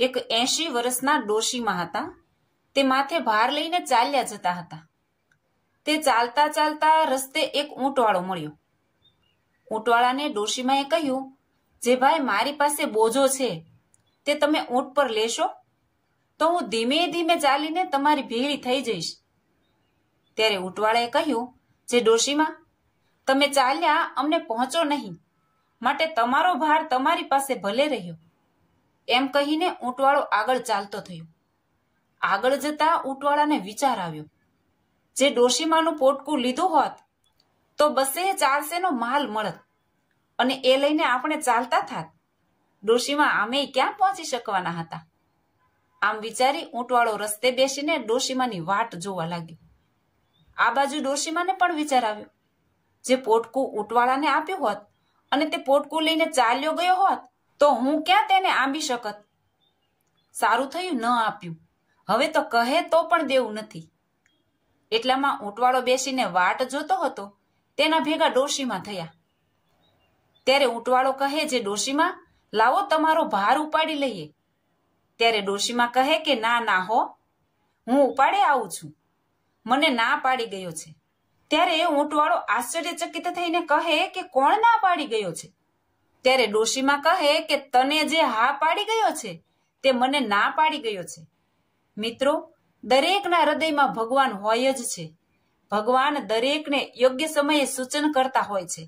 એક એંશી વર્ષના ડોશીમાં હતા તે માથે ભાર લઈને ચાલ્યા જતા હતા તે ચાલતા ચાલતા રસ્તે એક ઊંટવાળો મળ્યો ઊંટવાળાને ડોશીમાએ કહ્યું જે ભાઈ મારી પાસે બોજો છે તે તમે ઊંટ પર લેશો તો હું ધીમે ધીમે ચાલીને તમારી ભેળી થઈ જઈશ ત્યારે ઊંટવાળાએ કહ્યું જે ડોશીમાં તમે ચાલ્યા અમને પહોંચો નહીં માટે તમારો ભાર તમારી પાસે ભલે રહ્યો એમ કહીને ઊંટવાળો આગળ ચાલતો થયો આગળ જતા ઊંટવાળાને વિચાર આવ્યો જે ડોશીમાનું પોટકું લીધું હોત તો બસે ચારસેનો માલ મળત અને એ લઈને આપણે ચાલતા થાત ડોશીમાં આમે ક્યાં પહોંચી શકવાના હતા આમ વિચારી ઊંટવાળો રસ્તે બેસીને ડોશીમાની વાટ જોવા લાગ્યો આ બાજુ ડોશીમાને પણ વિચાર આવ્યો જે પોટકું ઊંટવાળાને આપ્યું હોત અને તે પોટકું લઈને ચાલ્યો ગયો હોત તો હું ક્યાં તેને આંબી શકત સારું થયું ન આપ્યું હવે તો કહે તો પણ દેવું નથી એટલામાં ઊંટવાળો બેસીને વાટ જોતો હતો તેના ભેગા ડોશીમાં થયા ત્યારે ઊંટવાળો કહે જે ડોશીમાં લાવો તમારો ભાર ઉપાડી લઈએ ત્યારે ડોશીમાં કહે કે ના ના હો હું ઉપાડે આવું છું મને ના પાડી ગયો છે ત્યારે ઊંટવાળો આશ્ચર્યચકિત થઈને કહે કે કોણ ના પાડી ગયો છે ત્યારે ડોશીમાં કહે કે તને જે હા પાડી ગયો છે તે મને ના પાડી ગયો છે મિત્રો દરેકના હૃદયમાં ભગવાન હોય જ છે ભગવાન દરેકને યોગ્ય સમયે સૂચન કરતા હોય છે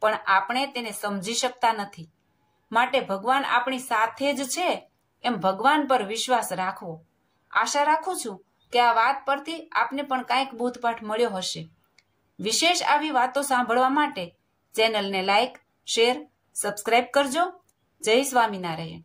પણ આપણે તેને સમજી શકતા નથી માટે ભગવાન આપણી સાથે જ છે એમ ભગવાન પર વિશ્વાસ રાખવો આશા રાખું છું કે આ વાત પરથી આપને પણ કાંઈક બૂથપાઠ મળ્યો હશે વિશેષ આવી વાતો સાંભળવા માટે ચેનલને લાઈક શેર સબસ્ક્રાઇબ કરજો જય સ્વામિનારાયણ